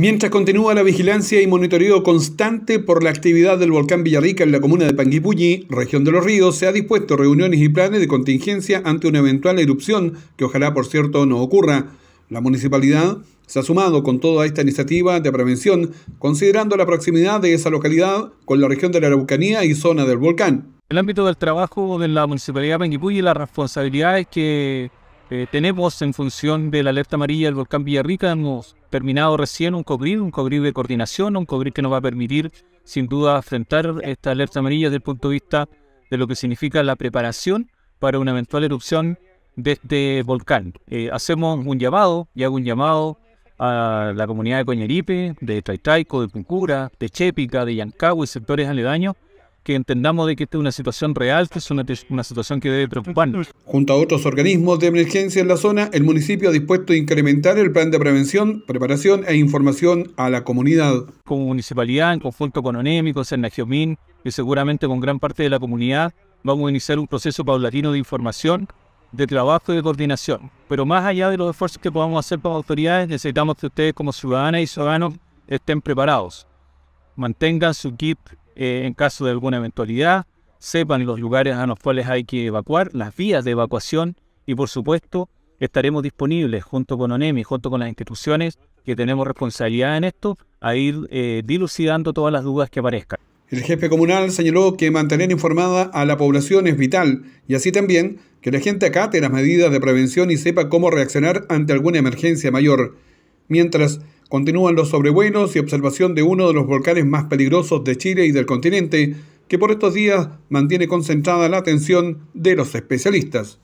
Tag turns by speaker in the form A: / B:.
A: Mientras continúa la vigilancia y monitoreo constante por la actividad del volcán Villarrica en la comuna de Panguipulli, región de los ríos, se ha dispuesto reuniones y planes de contingencia ante una eventual erupción, que ojalá por cierto no ocurra. La municipalidad se ha sumado con toda esta iniciativa de prevención, considerando la proximidad de esa localidad con la región de la Araucanía y zona del volcán.
B: el ámbito del trabajo de la municipalidad de Panguipulli, responsabilidad es que eh, tenemos en función de la alerta amarilla del volcán Villarrica, hemos terminado recién un cobrir, un cobrir de coordinación, un cobrir que nos va a permitir sin duda enfrentar esta alerta amarilla desde el punto de vista de lo que significa la preparación para una eventual erupción de este volcán. Eh, hacemos un llamado, y hago un llamado a la comunidad de Coñeripe, de Traitaico, de Puncura, de Chépica, de Yancagua y sectores aledaños que entendamos de que esta es una situación real, que es una, situación que debe preocuparnos.
A: Junto a otros organismos de emergencia en la zona, el municipio ha dispuesto a incrementar el plan de prevención, preparación e información a la comunidad.
B: Como municipalidad, en conjunto con ONEMI, con y seguramente con gran parte de la comunidad, vamos a iniciar un proceso paulatino de información, de trabajo y de coordinación. Pero más allá de los esfuerzos que podamos hacer para autoridades, necesitamos que ustedes como ciudadanas y ciudadanos estén preparados. Mantengan su kit eh, en caso de alguna eventualidad, sepan los lugares a los cuales hay que evacuar, las vías de evacuación y por supuesto estaremos disponibles junto con ONEMI, junto con las instituciones que tenemos responsabilidad en esto, a ir eh, dilucidando todas las dudas que aparezcan. El jefe comunal
A: señaló que mantener informada a la población es vital y así también que la gente acate las medidas de prevención y sepa cómo reaccionar ante alguna emergencia mayor. Mientras Continúan los sobrevuelos y observación de uno de los volcanes más peligrosos de Chile y del continente, que por estos días mantiene concentrada la atención de los especialistas.